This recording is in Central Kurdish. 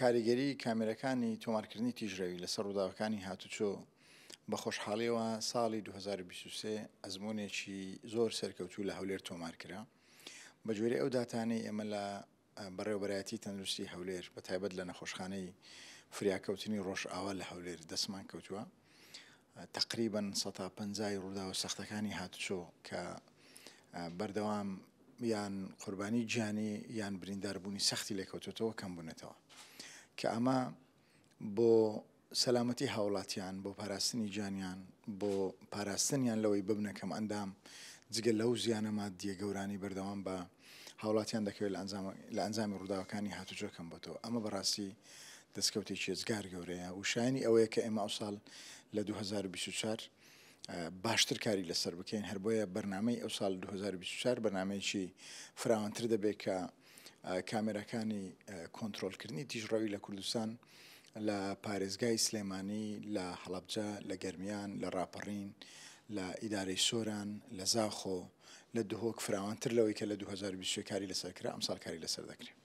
کاریگەری کامێرەکانی تۆمارکردنی تیژراوی لەسەر ڕووداوەکانی هاتوچۆ بە خۆشحاڵیەوە ساڵی 2023 ئەزمونێکی زۆر سەرکەوتو لە هەولێر تۆمارکرا بە جوێری ئەو داتانەی ئێمە لە بەڕێوبەتی تەندروستی هەولێر بە تایبەت لە نەخۆشخانەی فریاکەوتنی ڕۆژئاوا لە هەولێر دەسمان کەوتووە تقریبان 150 ڕووداوە سەختەکانی هاتوچۆ کە بەردەوام یان قوربانی گیانی یان برینداربوونی سەختی لێکەوتێتەوە کەم بوونێتەوە کە ئەمە بۆ سەلامەتی هاوڵاتیان بۆ پاراستنی جانیان بۆ پاراستنیان لەوەی ببنەکەم ئەندام جگە لەو زیانەما دیە گەورانی بەردەوام بە هاوڵاتیان دەکەوێت لە ئەنجامی ڕووداوەکانی هاتوجۆکەم بۆتەوە ئەمە بەڕاستی دەستکەوتی چێزگار گەورەیە و شایانی ئەوەیە کە ئێمە ئەوساڵ لە 2024 باشتر کاری لەسەر بکەین هەر بۆیە بەرنمەی ئەو سال 2024 بەنامەیەکی فراوانتر دەبێت کە کامێرەکانی کۆنتترۆلکردنی تیژڕەوی لە کوردستان لە پارێزگای سلێمانی لە هەڵبجە لە گەرمیان لە ڕاپەڕین لە ئیدارەی سۆران لە زاخۆ لە دهۆک فراوانتر لەوەی کە لە 2020 کاری لەسەرکرا ئەمسال کاری لەسەر دەکرێت.